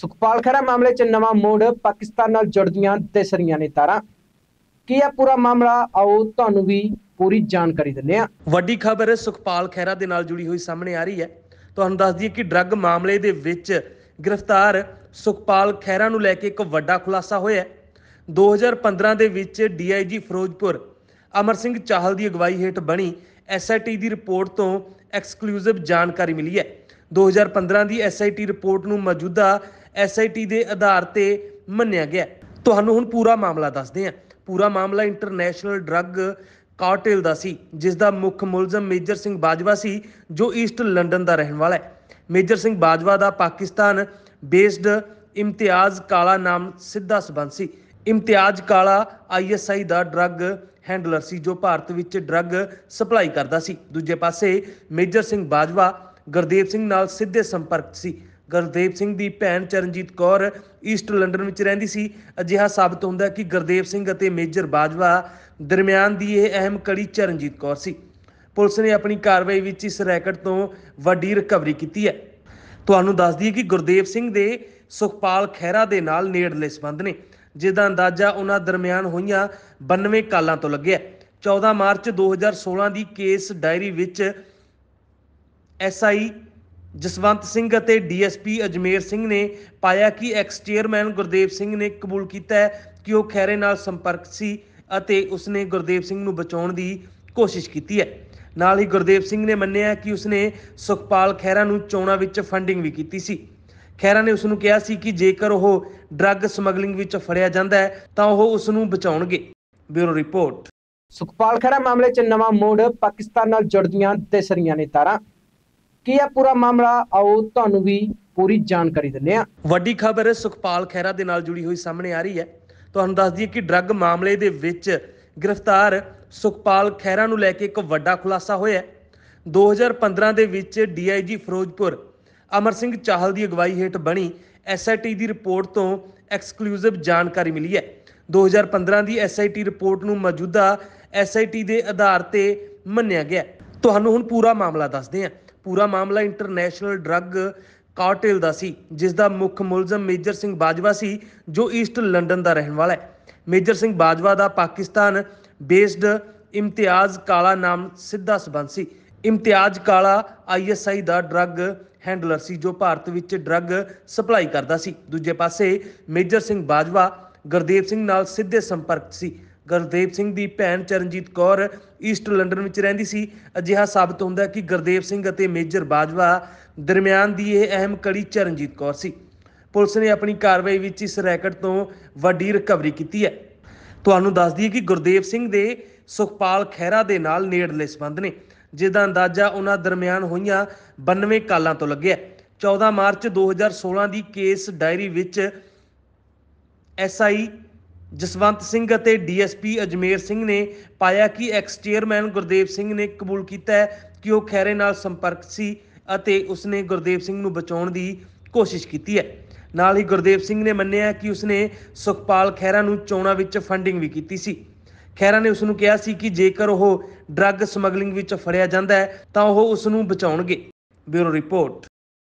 ਸੁਖਪਾਲ ਖਹਿਰਾ ਮਾਮਲੇ 'ਚ ਨਵਾਂ ਮੋੜ ਪਾਕਿਸਤਾਨ ਨਾਲ ਜੁੜਦੀਆਂ ਤੇਸਰੀਆਂ ਨੇ ਤਾਰਾਂ ਕੀ ਆ ਪੂਰਾ ਮਾਮਲਾ ਆਓ ਤੁਹਾਨੂੰ ਵੀ ਪੂਰੀ ਜਾਣਕਾਰੀ ਦਿੰਨੇ ਆ ਵੱਡੀ ਖਬਰ ਸੁਖਪਾਲ ਖਹਿਰਾ ਦੇ ਨਾਲ ਜੁੜੀ ਹੋਈ ਸਾਹਮਣੇ ਆ ਰਹੀ ਹੈ ਤੁਹਾਨੂੰ ਦੱਸ ਦਈਏ ਕਿ ਡਰੱਗ ਮਾਮਲੇ ਦੇ ਵਿੱਚ ਗ੍ਰਿਫਤਾਰ ਸੁਖਪਾਲ ਖਹਿਰਾ ਨੂੰ ਲੈ ਕੇ ਇੱਕ ਵੱਡਾ ਖੁਲਾਸਾ ਹੋਇਆ 2015 ਦੇ ਵਿੱਚ ਡੀਆਈਜੀ ਫਿਰੋਜ਼ਪੁਰ ਅਮਰ ਸਿੰਘ ਚਾਹਲ ਦੀ ਅਗਵਾਈ ਹੇਠ ਬਣੀ ਐਸਆਈਟੀ ਦੀ ਰਿਪੋਰਟ ਤੋਂ ਐਕਸਕਲੂਸਿਵ ਜਾਣਕਾਰੀ ਮਿਲੀ ਹੈ 2015 ਦੀ ਐਸਆਈਟੀ ਰਿਪੋਰਟ ਨੂੰ ਮੌਜੂਦਾ ਐਸਆਈਟੀ ਦੇ ਆਧਾਰ ਤੇ ਮੰਨਿਆ ਗਿਆ ਤੁਹਾਨੂੰ ਹੁਣ ਪੂਰਾ ਮਾਮਲਾ ਦੱਸਦੇ ਹਾਂ ਪੂਰਾ ਮਾਮਲਾ ਇੰਟਰਨੈਸ਼ਨਲ ਡਰੱਗ ਕਾਰਟੇਲ ਦਾ ਸੀ ਜਿਸ ਦਾ ਮੁੱਖ ਮੁਲਜ਼ਮ ਮੇਜਰ ਸਿੰਘ ਬਾਜਵਾ ਸੀ ਜੋ ਈਸਟ ਲੰਡਨ ਦਾ ਰਹਿਣ ਵਾਲਾ ਹੈ ਮੇਜਰ ਸਿੰਘ ਬਾਜਵਾ ਦਾ ਪਾਕਿਸਤਾਨ ਬੇਸਡ ਇਮਤਿਆਜ਼ ਕਾਲਾ ਨਾਮ ਸਿੱਧਾ ਸਬੰਧ ਸੀ ਇਮਤਿਆਜ਼ ਕਾਲਾ ਆਈਐਸਆਈ ਦਾ ਡਰੱਗ ਹੈਂਡਲਰ ਸੀ ਜੋ ਭਾਰਤ ਵਿੱਚ ਡਰੱਗ ਸਪਲਾਈ ਕਰਦਾ ਸੀ ਦੂਜੇ ਪਾਸੇ ਮੇਜਰ ਸਿੰਘ ਬਾਜਵਾ ਗੁਰਦੇਵ ਸਿੰਘ ਨਾਲ ਸਿੱਧੇ ਸੰਪਰਕ ਸੀ ਗੁਰਦੇਵ ਸਿੰਘ ਦੀ ਭੈਣ ਚਰਨਜੀਤ ਕੌਰ ਈਸਟ ਲੰਡਨ ਵਿੱਚ ਰਹਿੰਦੀ ਸੀ ਅਜਿਹਾ ਸਾਬਤ ਹੁੰਦਾ ਕਿ ਗੁਰਦੇਵ ਸਿੰਘ ਅਤੇ ਮੇਜਰ ਬਾਜਵਾ ਦਰਮਿਆਨ ਦੀ ਇਹ ਅਹਿਮ ਕੜੀ ਚਰਨਜੀਤ ਕੌਰ ਸੀ ਪੁਲਿਸ ਨੇ ਆਪਣੀ ਕਾਰਵਾਈ ਵਿੱਚ ਇਸ ਰੈਕਟ ਤੋਂ ਵੱਡੀ ਰਿਕਵਰੀ ਕੀਤੀ ਹੈ ਤੁਹਾਨੂੰ ਦੱਸ ਦਈਏ ਕਿ ਗੁਰਦੇਵ ਸਿੰਘ ਦੇ ਸੁਖਪਾਲ ਖਹਿਰਾ ਦੇ ਨਾਲ ਨੇੜਲੇ ਸਬੰਧ ਨੇ ਜਿਦਾਂ ਅੰਦਾਜ਼ਾ ਉਹਨਾਂ ਦਰਮਿਆਨ ਹੋਈਆਂ 92 ਕਾਲਾਂ ਤੋਂ ਲੱਗਿਆ 14 ਮਾਰਚ 2016 ਦੀ ਕੇਸ ਡਾਇਰੀ ਵਿੱਚ ਐਸਆਈ ਜਸਵੰਤ ਸਿੰਘ ਅਤੇ ਡੀਐਸਪੀ ਅਜਮੇਰ ਸਿੰਘ ਨੇ ਪਾਇਆ ਕਿ ਐਕਸ ਚੇਅਰਮੈਨ ਗੁਰਦੇਵ ਸਿੰਘ ਨੇ ਕਬੂਲ ਕੀਤਾ ਹੈ ਕਿ ਉਹ ਖੈਰੇ ਨਾਲ ਸੰਪਰਕ ਸੀ ਅਤੇ ਉਸਨੇ ਗੁਰਦੇਵ ਸਿੰਘ ਨੂੰ ਬਚਾਉਣ ਦੀ ਕੋਸ਼ਿਸ਼ ਕੀਤੀ ਹੈ ਨਾਲ ਹੀ ਗੁਰਦੇਵ ਸਿੰਘ ਨੇ ਮੰਨਿਆ ਕਿ ਉਸਨੇ ਸੁਖਪਾਲ ਖੈਰਾ ਨੂੰ ਚੋਣਾਂ ਵਿੱਚ ਫੰਡਿੰਗ ਵੀ ਕੀਤੀ ਸੀ ਖੈਰਾ ਨੇ ਉਸ ਨੂੰ ਕਿਹਾ ਸੀ ਕਿ ਜੇਕਰ ਉਹ ਡਰੱਗ ਸਮਗਲਿੰਗ ਵਿੱਚ ਫੜਿਆ ਜਾਂਦਾ ਹੈ ਤਾਂ ਉਹ ਉਸ ਨੂੰ ਬਚਾਉਣਗੇ ਬਿਊਰੋ ਰਿਪੋਰਟ ਸੁਖਪਾਲ ਖੈਰਾ ਮਾਮਲੇ 'ਚ ਨਵਾਂ ਮੋੜ ਪਾਕਿਸਤਾਨ ਨਾਲ ਜੁੜਦੀਆਂ ਤੇਸਰੀਆਂ ਨੇ ਤਾਰਾਂ ਕੀ ਆ ਪੂਰਾ ਮਾਮਲਾ ਆਓ ਤੁਹਾਨੂੰ ਵੀ ਪੂਰੀ ਜਾਣਕਾਰੀ ਦਿੰਨੇ ਆ ਵੱਡੀ ਖਬਰ ਸੁਖਪਾਲ ਖਹਿਰਾ ਦੇ ਨਾਲ ਜੁੜੀ ਹੋਈ ਸਾਹਮਣੇ ਆ ਰਹੀ ਹੈ ਤੁਹਾਨੂੰ ਦੱਸ ਦਈਏ ਕਿ ਡਰੱਗ ਮਾਮਲੇ ਦੇ ਵਿੱਚ ਗ੍ਰਿਫਤਾਰ ਸੁਖਪਾਲ ਖਹਿਰਾ ਨੂੰ ਲੈ ਕੇ ਇੱਕ ਵੱਡਾ ਖੁਲਾਸਾ ਹੋਇਆ 2015 ਦੇ ਵਿੱਚ ਡੀਆਈਜੀ ਫਿਰੋਜ਼ਪੁਰ ਅਮਰ ਸਿੰਘ ਚਾਹਲ ਦੀ ਅਗਵਾਈ ਹੇਠ ਬਣੀ ਐਸਆਈਟੀ ਦੀ ਰਿਪੋਰਟ ਤੋਂ ਐਕਸਕਲੂਸਿਵ ਜਾਣਕਾਰੀ ਮਿਲੀ ਹੈ 2015 ਦੀ ਐਸਆਈਟੀ ਰਿਪੋਰਟ ਨੂੰ ਮੌਜੂਦਾ ਐਸਆਈਟੀ ਦੇ ਆਧਾਰ ਤੇ ਮੰਨਿਆ ਗਿਆ ਤੁਹਾਨੂੰ ਹੁਣ ਪੂਰਾ ਮਾਮਲਾ ਦੱਸਦੇ ਹਾਂ ਪੂਰਾ ਮਾਮਲਾ ਇੰਟਰਨੈਸ਼ਨਲ ਡਰੱਗ ਕਾਰਟੇਲ ਦਾ ਸੀ ਜਿਸ ਦਾ ਮੁੱਖ ਮੁਲਜ਼ਮ ਮੇਜਰ ਸਿੰਘ ਬਾਜਵਾ ਸੀ ਜੋ ਈਸਟ ਲੰਡਨ ਦਾ ਰਹਿਣ ਵਾਲਾ ਹੈ ਮੇਜਰ ਸਿੰਘ ਬਾਜਵਾ ਦਾ ਪਾਕਿਸਤਾਨ ਬੇਸਡ ਇਮਤਿਆਜ਼ ਕਾਲਾ ਨਾਮ ਸਿੱਧਾ ਸਬੰਧ ਸੀ ਇਮਤਿਆਜ਼ ਕਾਲਾ ਆਈਐਸਆਈ ਦਾ ਡਰੱਗ ਹੈਂਡਲਰ ਸੀ ਜੋ ਭਾਰਤ ਵਿੱਚ ਡਰੱਗ ਸਪਲਾਈ ਕਰਦਾ ਸੀ ਦੂਜੇ ਪਾਸੇ ਮੇਜਰ ਸਿੰਘ ਬਾਜਵਾ ਗੁਰਦੇਵ ਸਿੰਘ ਨਾਲ ਸਿੱਧੇ ਸੰਪਰਕ ਸੀ ਗੁਰਦੇਵ ਸਿੰਘ ਦੀ ਭੈਣ ਚਰਨਜੀਤ ਕੌਰ ਈਸਟ ਲੰਡਨ ਵਿੱਚ ਰਹਿੰਦੀ ਸੀ ਅਜਿਹਾ ਸਾਬਤ ਹੁੰਦਾ ਕਿ ਗੁਰਦੇਵ ਸਿੰਘ ਅਤੇ ਮੇਜਰ ਬਾਜਵਾ ਦਰਮਿਆਨ ਦੀ ਇਹ ਅਹਿਮ ਕੜੀ ਚਰਨਜੀਤ ਕੌਰ ਸੀ ਪੁਲਿਸ ਨੇ ਆਪਣੀ ਕਾਰਵਾਈ ਵਿੱਚ ਇਸ ਰੈਕਟ ਤੋਂ ਵੱਡੀ ਰਿਕਵਰੀ ਕੀਤੀ ਹੈ ਤੁਹਾਨੂੰ ਦੱਸ ਦਈਏ ਕਿ ਗੁਰਦੇਵ ਸਿੰਘ ਦੇ ਸੁਖਪਾਲ ਖਹਿਰਾ ਦੇ ਨਾਲ ਨੇੜਲੇ ਸਬੰਧ ਨੇ ਜਿਹਦਾ ਅੰਦਾਜ਼ਾ ਉਹਨਾਂ ਦਰਮਿਆਨ ਹੋਈਆਂ 92 ਕਾਲਾਂ ਤੋਂ ਲੱਗਿਆ 14 ਮਾਰਚ 2016 ਦੀ ਕੇਸ ਡਾਇਰੀ ਵਿੱਚ ਐਸਆਈ ਜਸਵੰਤ ਸਿੰਘ ਅਤੇ ਡੀਐਸਪੀ ਅਜਮੇਰ ਸਿੰਘ ਨੇ ਪਾਇਆ ਕਿ ਐਕਸ ਚੇਅਰਮੈਨ ਗੁਰਦੇਵ ਸਿੰਘ ਨੇ ਕਬੂਲ ਕੀਤਾ ਹੈ ਕਿ ਉਹ ਖੈਰੇ ਨਾਲ ਸੰਪਰਕ ਸੀ ਅਤੇ ਉਸਨੇ ਗੁਰਦੇਵ ਸਿੰਘ ਨੂੰ ਬਚਾਉਣ ਦੀ ਕੋਸ਼ਿਸ਼ ਕੀਤੀ ਹੈ ਨਾਲ ਹੀ ਗੁਰਦੇਵ ਸਿੰਘ ਨੇ ਮੰਨਿਆ ਕਿ ਉਸਨੇ ਸੁਖਪਾਲ ਖੈਰਾ ਨੂੰ ਚੋਣਾਂ ਵਿੱਚ ਫੰਡਿੰਗ ਵੀ ਕੀਤੀ ਸੀ ਖੈਰਾ ਨੇ ਉਸ ਨੂੰ ਕਿਹਾ ਸੀ ਕਿ ਜੇਕਰ ਉਹ ਡਰੱਗ ਸਮਗਲਿੰਗ ਵਿੱਚ ਫੜਿਆ ਜਾਂਦਾ ਹੈ ਤਾਂ ਉਹ ਉਸ ਨੂੰ ਬਚਾਉਣਗੇ ਬਿਊਰੋ ਰਿਪੋਰਟ